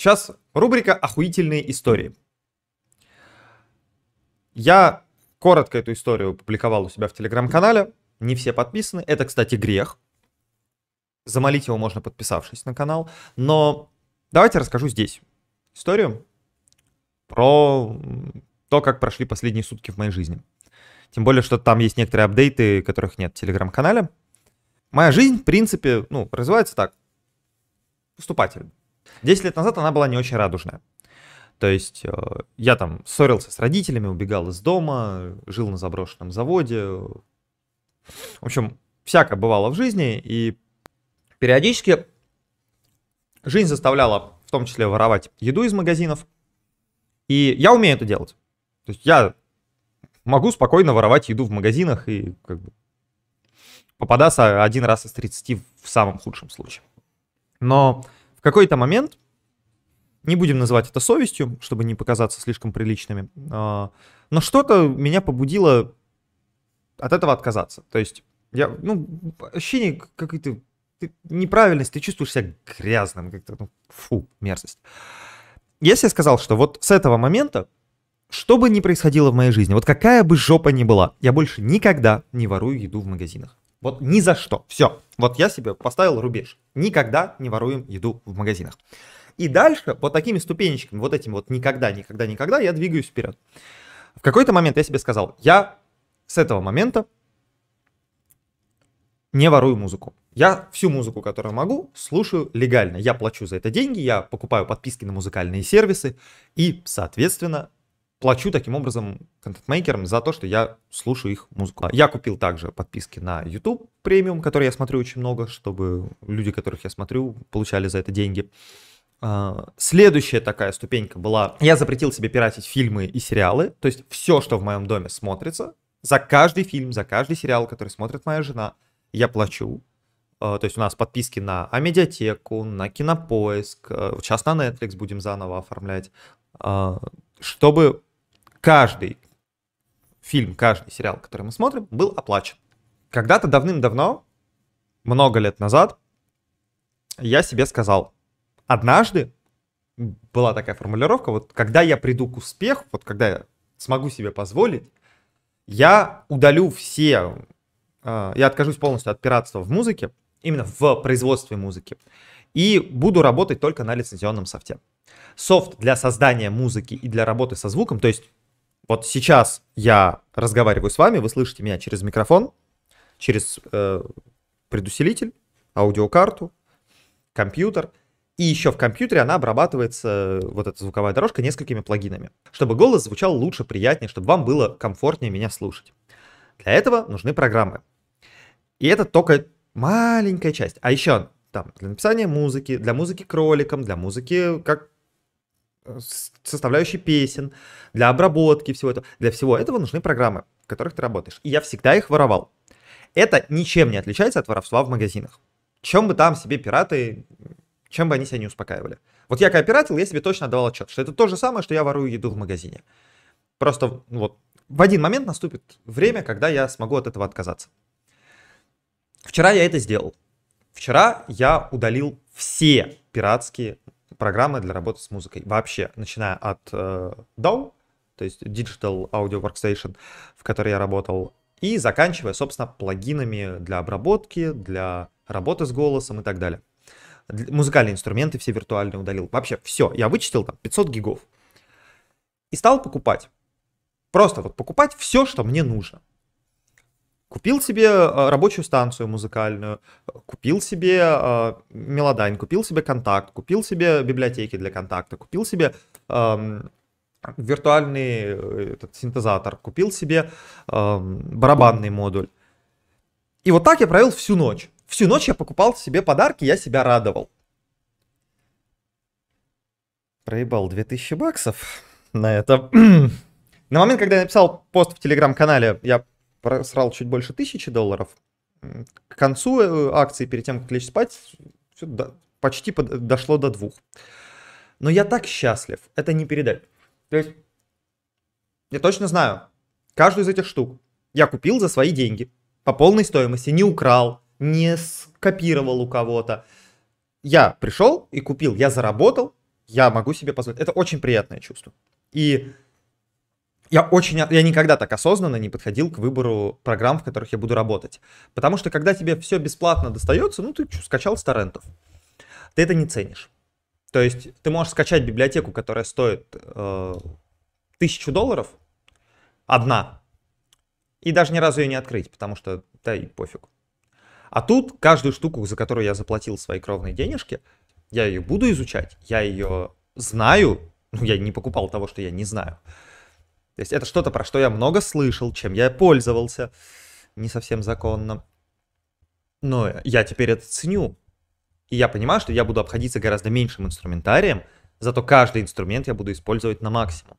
Сейчас рубрика «Охуительные истории». Я коротко эту историю публиковал у себя в телеграм-канале. Не все подписаны. Это, кстати, грех. Замолить его можно, подписавшись на канал. Но давайте расскажу здесь историю про то, как прошли последние сутки в моей жизни. Тем более, что там есть некоторые апдейты, которых нет в телеграм-канале. Моя жизнь, в принципе, ну, развивается так, поступательно. 10 лет назад она была не очень радужная. То есть э, я там ссорился с родителями, убегал из дома, жил на заброшенном заводе. В общем, всякое бывало в жизни, и периодически жизнь заставляла в том числе воровать еду из магазинов. И я умею это делать. То есть я могу спокойно воровать еду в магазинах и как бы попадаться один раз из 30 в самом худшем случае. Но в какой-то момент, не будем называть это совестью, чтобы не показаться слишком приличными, а, но что-то меня побудило от этого отказаться. То есть я, ну, ощущение какой-то неправильность, ты чувствуешь себя грязным, как-то, ну, фу, мерзость. Если я сказал, что вот с этого момента, что бы ни происходило в моей жизни, вот какая бы жопа ни была, я больше никогда не ворую еду в магазинах. Вот ни за что. Все. Вот я себе поставил рубеж. Никогда не воруем еду в магазинах. И дальше вот такими ступенечками, вот этим вот никогда, никогда, никогда я двигаюсь вперед. В какой-то момент я себе сказал, я с этого момента не ворую музыку. Я всю музыку, которую могу, слушаю легально. Я плачу за это деньги, я покупаю подписки на музыкальные сервисы и, соответственно, плачу таким образом контент-мейкерам за то, что я слушаю их музыку. Я купил также подписки на YouTube премиум, который я смотрю очень много, чтобы люди, которых я смотрю, получали за это деньги. А, следующая такая ступенька была, я запретил себе пиратить фильмы и сериалы, то есть все, что в моем доме смотрится, за каждый фильм, за каждый сериал, который смотрит моя жена, я плачу. А, то есть у нас подписки на Амедиатеку, на Кинопоиск, сейчас а, на Netflix будем заново оформлять, чтобы каждый фильм, каждый сериал, который мы смотрим, был оплачен. Когда-то давным-давно, много лет назад, я себе сказал, однажды была такая формулировка, вот когда я приду к успеху, вот когда я смогу себе позволить, я удалю все, э, я откажусь полностью от пиратства в музыке, именно в производстве музыки, и буду работать только на лицензионном софте. Софт для создания музыки и для работы со звуком, то есть вот сейчас я разговариваю с вами, вы слышите меня через микрофон, через э, предусилитель, аудиокарту, компьютер. И еще в компьютере она обрабатывается, э, вот эта звуковая дорожка, несколькими плагинами, чтобы голос звучал лучше, приятнее, чтобы вам было комфортнее меня слушать. Для этого нужны программы. И это только маленькая часть. А еще там для написания музыки, для музыки кроликом, для музыки как Э, составляющей песен, для обработки всего этого. Для всего этого нужны программы, в которых ты работаешь. И я всегда их воровал. Это ничем не отличается от воровства в магазинах. Чем бы там себе пираты, чем бы они себя не успокаивали. Вот я когда пиратил, я себе точно отдавал отчет, что это то же самое, что я ворую еду в магазине. Просто ну вот в один момент наступит время, когда я смогу от этого отказаться. Вчера я это сделал. Вчера я удалил все пиратские программы для работы с музыкой. Вообще, начиная от э, DAW, то есть Digital Audio Workstation, в которой я работал, и заканчивая, собственно, плагинами для обработки, для работы с голосом и так далее. Музыкальные инструменты все виртуально удалил. Вообще все, я вычистил там 500 гигов. И стал покупать. Просто вот покупать все, что мне нужно. Купил себе э, рабочую станцию музыкальную, купил себе э, мелодайн, купил себе контакт, купил себе библиотеки для контакта, купил себе эм, виртуальный э, этот, синтезатор, купил себе эм, барабанный модуль. И вот так я провел всю ночь. Всю ночь я покупал себе подарки, я себя радовал. Проебал 2000 баксов на это. на момент, когда я написал пост в телеграм-канале, я просрал чуть больше тысячи долларов. К концу э, акции, перед тем, как лечь спать, все до, почти под, дошло до двух. Но я так счастлив, это не передать. То есть, я точно знаю, каждую из этих штук я купил за свои деньги, по полной стоимости, не украл, не скопировал у кого-то. Я пришел и купил, я заработал, я могу себе позволить. Это очень приятное чувство. И я очень, я никогда так осознанно не подходил к выбору программ, в которых я буду работать. Потому что когда тебе все бесплатно достается, ну ты что, скачал с торрентов, ты это не ценишь. То есть ты можешь скачать библиотеку, которая стоит э, тысячу долларов, одна, и даже ни разу ее не открыть, потому что, да и пофиг. А тут каждую штуку, за которую я заплатил свои кровные денежки, я ее буду изучать, я ее знаю, ну я не покупал того, что я не знаю. То есть это что-то, про что я много слышал, чем я пользовался не совсем законно. Но я теперь это ценю. И я понимаю, что я буду обходиться гораздо меньшим инструментарием, зато каждый инструмент я буду использовать на максимум.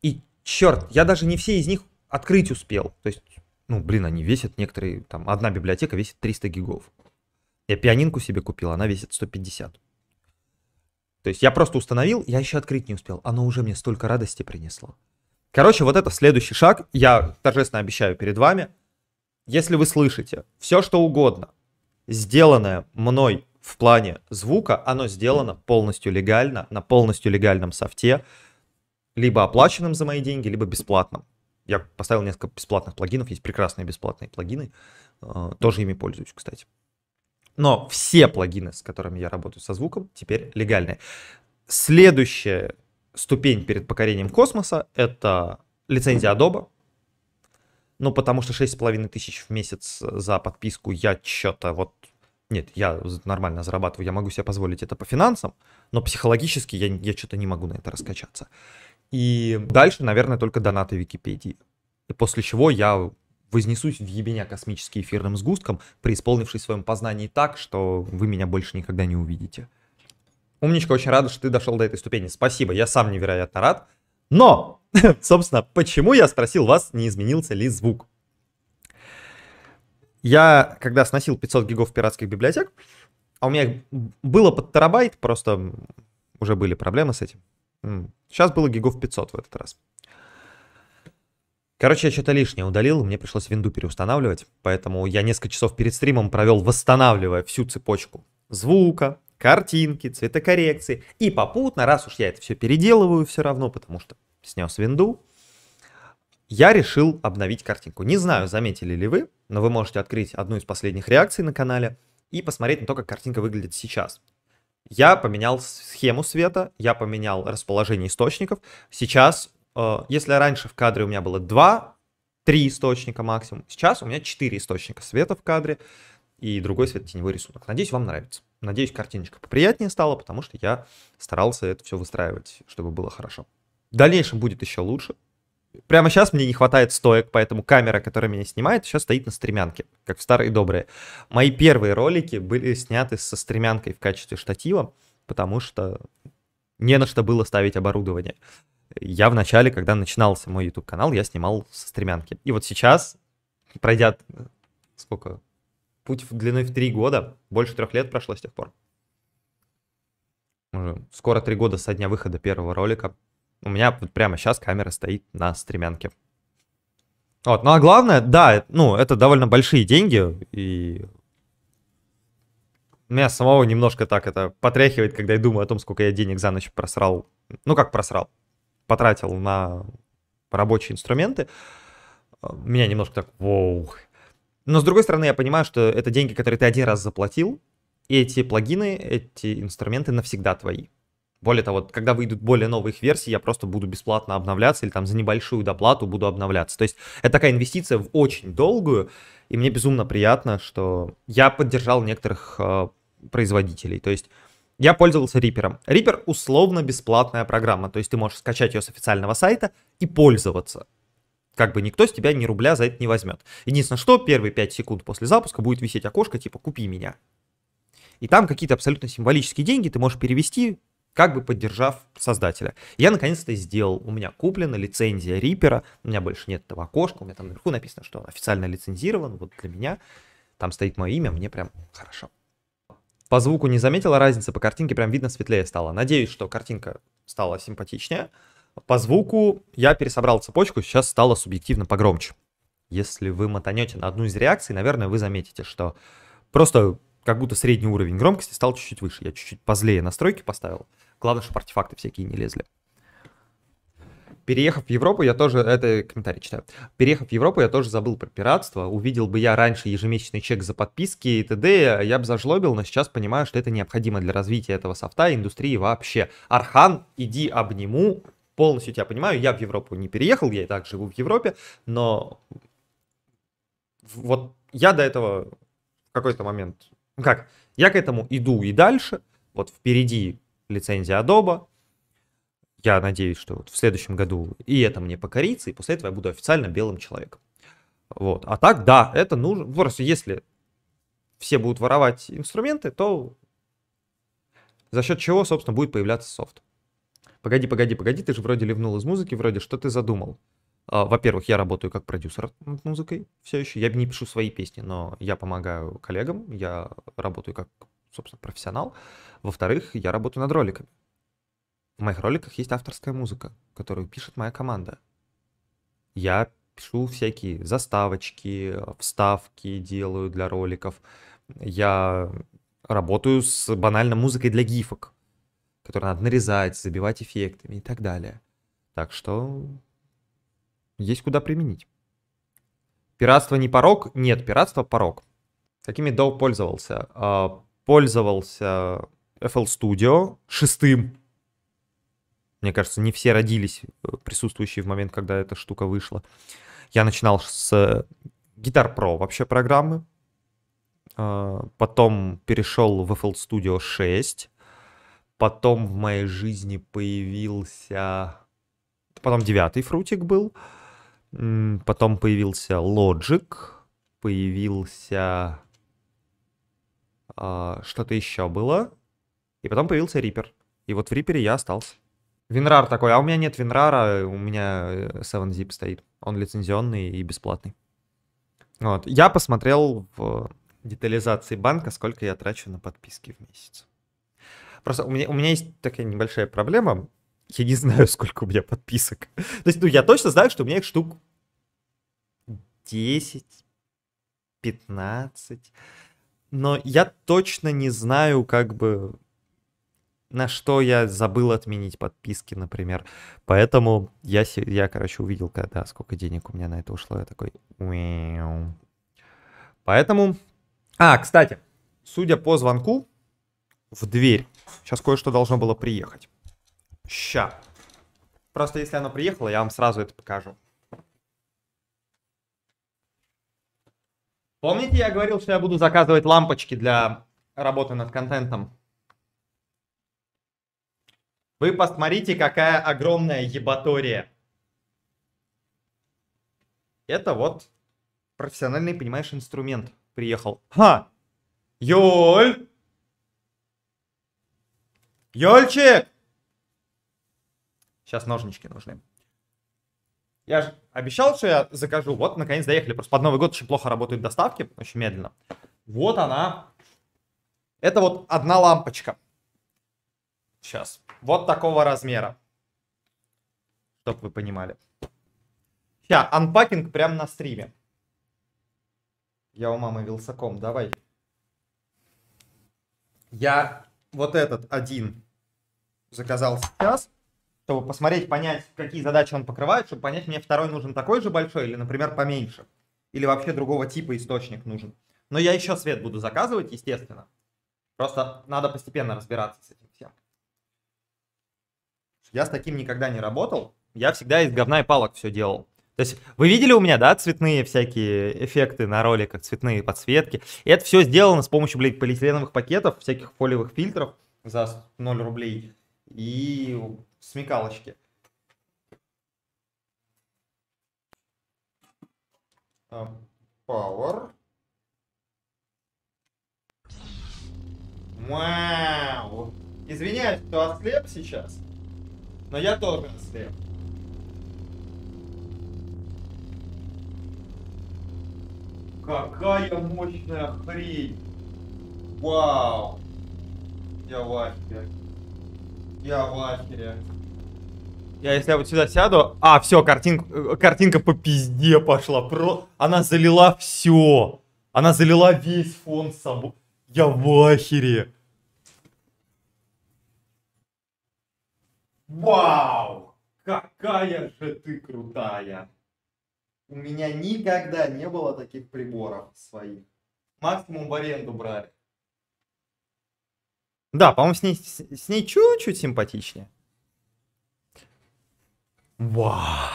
И черт, я даже не все из них открыть успел. То есть, ну, блин, они весят некоторые, там, одна библиотека весит 300 гигов. Я пианинку себе купил, она весит 150. То есть я просто установил, я еще открыть не успел. Оно уже мне столько радости принесло. Короче, вот это следующий шаг, я торжественно обещаю перед вами. Если вы слышите все, что угодно, сделанное мной в плане звука, оно сделано полностью легально, на полностью легальном софте, либо оплаченным за мои деньги, либо бесплатным. Я поставил несколько бесплатных плагинов, есть прекрасные бесплатные плагины, э, тоже ими пользуюсь, кстати. Но все плагины, с которыми я работаю со звуком, теперь легальные. Следующее ступень перед покорением космоса — это лицензия Adobe. Ну, потому что 6,5 тысяч в месяц за подписку я что-то вот... Нет, я нормально зарабатываю, я могу себе позволить это по финансам, но психологически я, я что-то не могу на это раскачаться. И дальше, наверное, только донаты Википедии. И после чего я вознесусь в ебеня космический эфирным сгустком, преисполнившись в своем познании так, что вы меня больше никогда не увидите. Умничка, очень рада, что ты дошел до этой ступени. Спасибо, я сам невероятно рад. Но, собственно, почему я спросил вас, не изменился ли звук? Я, когда сносил 500 гигов пиратских библиотек, а у меня их было под терабайт, просто уже были проблемы с этим. Сейчас было гигов 500 в этот раз. Короче, я что-то лишнее удалил, мне пришлось винду переустанавливать, поэтому я несколько часов перед стримом провел, восстанавливая всю цепочку звука, картинки, цветокоррекции. И попутно, раз уж я это все переделываю все равно, потому что снес винду, я решил обновить картинку. Не знаю, заметили ли вы, но вы можете открыть одну из последних реакций на канале и посмотреть на то, как картинка выглядит сейчас. Я поменял схему света, я поменял расположение источников. Сейчас, э, если раньше в кадре у меня было два, три источника максимум, сейчас у меня четыре источника света в кадре и другой свет светотеневой рисунок. Надеюсь, вам нравится. Надеюсь, картиночка поприятнее стала, потому что я старался это все выстраивать, чтобы было хорошо. В дальнейшем будет еще лучше. Прямо сейчас мне не хватает стоек, поэтому камера, которая меня снимает, сейчас стоит на стремянке, как в старые добрые. Мои первые ролики были сняты со стремянкой в качестве штатива, потому что не на что было ставить оборудование. Я в начале, когда начинался мой YouTube канал, я снимал со стремянки. И вот сейчас, пройдя э, сколько, путь длиной в три года. Больше трех лет прошло с тех пор. Уже скоро три года со дня выхода первого ролика. У меня вот прямо сейчас камера стоит на стремянке. Вот, ну а главное, да, э, ну, это довольно большие деньги, и меня самого немножко так это потряхивает, когда я думаю о том, сколько я денег за ночь просрал. Ну, как просрал? Потратил на рабочие инструменты. Э, меня немножко так, воу, но с другой стороны, я понимаю, что это деньги, которые ты один раз заплатил, и эти плагины, эти инструменты навсегда твои. Более того, когда выйдут более новые их версии, я просто буду бесплатно обновляться или там за небольшую доплату буду обновляться. То есть это такая инвестиция в очень долгую, и мне безумно приятно, что я поддержал некоторых э, производителей. То есть я пользовался Рипером. Рипер условно бесплатная программа, то есть ты можешь скачать ее с официального сайта и пользоваться как бы никто с тебя ни рубля за это не возьмет. Единственное, что первые 5 секунд после запуска будет висеть окошко типа «Купи меня». И там какие-то абсолютно символические деньги ты можешь перевести, как бы поддержав создателя. Я наконец-то сделал. У меня куплена лицензия Рипера. У меня больше нет этого окошка. У меня там наверху написано, что он официально лицензирован. Вот для меня там стоит мое имя. Мне прям хорошо. По звуку не заметила разницы, по картинке прям видно светлее стало. Надеюсь, что картинка стала симпатичнее. По звуку я пересобрал цепочку, сейчас стало субъективно погромче. Если вы мотанете на одну из реакций, наверное, вы заметите, что просто как будто средний уровень громкости стал чуть-чуть выше. Я чуть-чуть позлее настройки поставил. Главное, чтобы артефакты всякие не лезли. Переехав в Европу, я тоже... Это комментарий читаю. Переехав в Европу, я тоже забыл про пиратство. Увидел бы я раньше ежемесячный чек за подписки и т.д. Я бы зажлобил, но сейчас понимаю, что это необходимо для развития этого софта и индустрии вообще. Архан, иди обниму, полностью тебя понимаю. Я в Европу не переехал, я и так живу в Европе, но вот я до этого в какой-то момент, ну как, я к этому иду и дальше. Вот впереди лицензия Adobe. Я надеюсь, что вот в следующем году и это мне покорится, и после этого я буду официально белым человеком. Вот. А так, да, это нужно. Ну, просто если все будут воровать инструменты, то за счет чего, собственно, будет появляться софт погоди, погоди, погоди, ты же вроде ливнул из музыки, вроде что ты задумал? А, во-первых, я работаю как продюсер над музыкой все еще. Я не пишу свои песни, но я помогаю коллегам, я работаю как, собственно, профессионал. Во-вторых, я работаю над роликами. В моих роликах есть авторская музыка, которую пишет моя команда. Я пишу всякие заставочки, вставки делаю для роликов. Я работаю с банально музыкой для гифок которые надо нарезать, забивать эффектами и так далее. Так что есть куда применить. Пиратство не порог? Нет, пиратство порог. Какими DAO пользовался? А, пользовался FL Studio шестым. Мне кажется, не все родились э, присутствующие в момент, когда эта штука вышла. Я начинал с Guitar Pro вообще программы. А, потом перешел в FL Studio 6. Потом в моей жизни появился... Потом девятый фрутик был. Потом появился Logic. Появился... А, что-то еще было. И потом появился Reaper. И вот в Reaper я остался. Винрар такой, а у меня нет Винрара, у меня 7-Zip э, стоит. Он лицензионный и бесплатный. Вот. Я посмотрел в детализации банка, сколько я трачу на подписки в месяц. Просто у меня, у меня есть такая небольшая проблема. Я не знаю, сколько у меня подписок. То есть, ну, я точно знаю, что у меня их штук 10, 15. Но я точно не знаю, как бы, на что я забыл отменить подписки, например. Поэтому я, я короче, увидел, когда сколько денег у меня на это ушло. Я такой... Поэтому... А, кстати, судя по звонку, в дверь Сейчас кое-что должно было приехать. Ща. Просто если оно приехало, я вам сразу это покажу. Помните, я говорил, что я буду заказывать лампочки для работы над контентом? Вы посмотрите, какая огромная ебатория. Это вот профессиональный, понимаешь, инструмент приехал. Ха! Ёль! Ёльчик! Сейчас ножнички нужны. Я же обещал, что я закажу. Вот, наконец, доехали. Просто под Новый год очень плохо работают доставки, очень медленно. Вот она. Это вот одна лампочка. Сейчас. Вот такого размера. Чтоб вы понимали. Сейчас, анпакинг прямо на стриме. Я у мамы вилсаком, давай. Я вот этот один заказал сейчас, чтобы посмотреть, понять, какие задачи он покрывает, чтобы понять, мне второй нужен такой же большой или, например, поменьше. Или вообще другого типа источник нужен. Но я еще свет буду заказывать, естественно. Просто надо постепенно разбираться с этим всем. Я с таким никогда не работал. Я всегда из говна и палок все делал. То есть вы видели у меня, да, цветные всякие эффекты на роликах, цветные подсветки. И это все сделано с помощью, блядь, полиэтиленовых пакетов, всяких фолиевых фильтров за 0 рублей и смекалочки. Power. Вау! Извиняюсь, кто ослеп сейчас, но я тоже ослеп. Какая мощная хрень! Вау! Я в я в ахере. Я если я вот сюда сяду... А, все, картинка, э, картинка по пизде пошла. Про... Она залила все. Она залила весь фон с собой. Я в ахере. Вау! Какая же ты крутая! У меня никогда не было таких приборов своих. Максимум в аренду брали. Да, по-моему, с ней, с, ней чуть-чуть симпатичнее. Вау.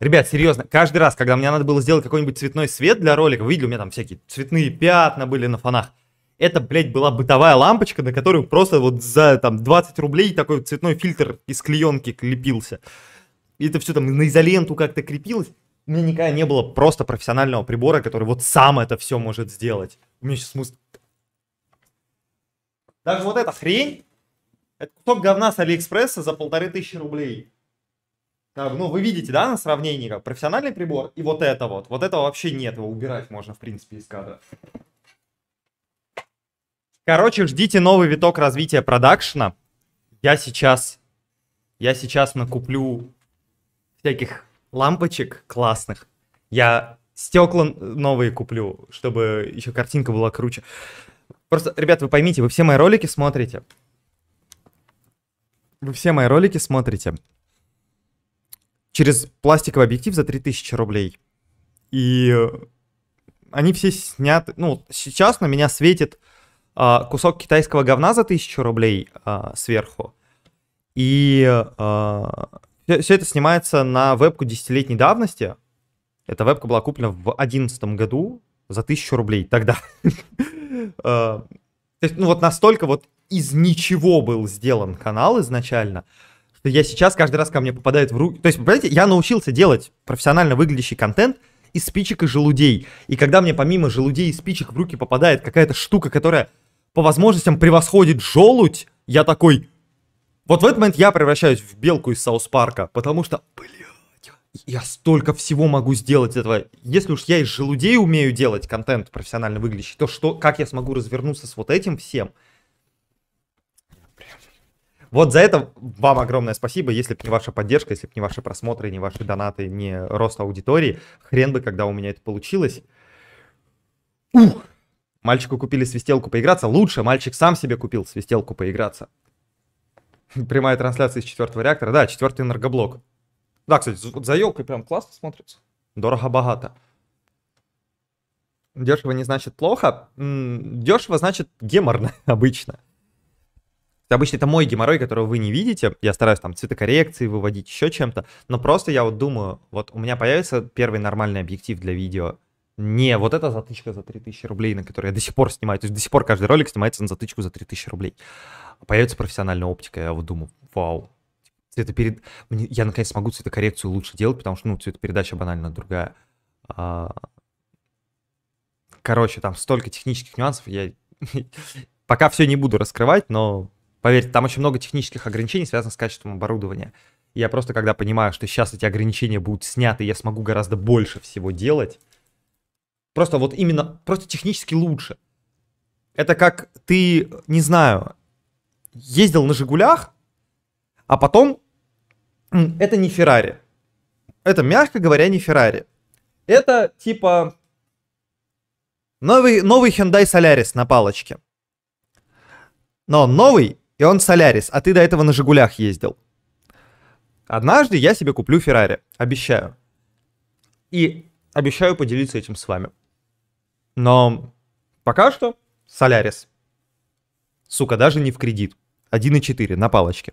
Ребят, серьезно, каждый раз, когда мне надо было сделать какой-нибудь цветной свет для ролика, вы видели, у меня там всякие цветные пятна были на фонах. Это, блядь, была бытовая лампочка, на которую просто вот за там 20 рублей такой цветной фильтр из клеенки клепился. И это все там на изоленту как-то крепилось. У меня никогда не было просто профессионального прибора, который вот сам это все может сделать. У меня сейчас мысль, даже вот эта хрень, это кусок говна с Алиэкспресса за полторы тысячи рублей. Как, ну, вы видите, да, на сравнении, как профессиональный прибор и вот это вот. Вот этого вообще нет, его убирать можно, в принципе, из кадра. Короче, ждите новый виток развития продакшена. Я сейчас, я сейчас накуплю всяких лампочек классных. Я стекла новые куплю, чтобы еще картинка была круче. Просто, ребят, вы поймите, вы все мои ролики смотрите. Вы все мои ролики смотрите. Через пластиковый объектив за 3000 рублей. И они все сняты... Ну, сейчас на меня светит а, кусок китайского говна за 1000 рублей а, сверху. И а, все это снимается на вебку десятилетней давности. Эта вебка была куплена в 2011 году за 1000 рублей тогда. Э, то есть, ну вот настолько вот из ничего был сделан канал изначально, что я сейчас каждый раз ко мне попадает в руки... То есть, понимаете, я научился делать профессионально выглядящий контент из спичек и желудей. И когда мне помимо желудей и спичек в руки попадает какая-то штука, которая по возможностям превосходит желудь, я такой... Вот в этот момент я превращаюсь в белку из Саус Парка, потому что, блин, я столько всего могу сделать этого. Если уж я из желудей умею делать контент профессионально выглядящий, то что, как я смогу развернуться с вот этим всем? Вот за это вам огромное спасибо. Если бы не ваша поддержка, если бы не ваши просмотры, не ваши донаты, не рост аудитории, хрен бы, когда у меня это получилось. Ух! Мальчику купили свистелку поиграться. Лучше мальчик сам себе купил свистелку поиграться. Прямая трансляция из четвертого реактора. Да, четвертый энергоблок. Да, кстати, за елкой прям классно смотрится. Дорого-богато. Дешево не значит плохо. Дешево значит геморно обычно. Обычно это мой геморрой, которого вы не видите. Я стараюсь там цветокоррекции выводить, еще чем-то. Но просто я вот думаю, вот у меня появится первый нормальный объектив для видео. Не вот эта затычка за 3000 рублей, на которой я до сих пор снимаю. То есть до сих пор каждый ролик снимается на затычку за 3000 рублей. Появится профессиональная оптика, я вот думаю, вау, цветоперед... Мне... Я, наконец, смогу цветокоррекцию лучше делать, потому что, ну, цветопередача банально другая. А, короче, там столько технических нюансов, я пока все не буду раскрывать, но, поверьте, там очень много технических ограничений связано с качеством оборудования. Я просто, когда понимаю, что сейчас эти ограничения будут сняты, я смогу гораздо больше всего делать. Просто вот именно, просто технически лучше. Это как ты, не знаю, ездил на «Жигулях», а потом это не Феррари. Это, мягко говоря, не Феррари. Это типа новый, новый Hyundai Solaris на палочке. Но он новый, и он Solaris, а ты до этого на Жигулях ездил. Однажды я себе куплю Феррари, обещаю. И обещаю поделиться этим с вами. Но пока что Солярис. Сука, даже не в кредит. 1,4 на палочке.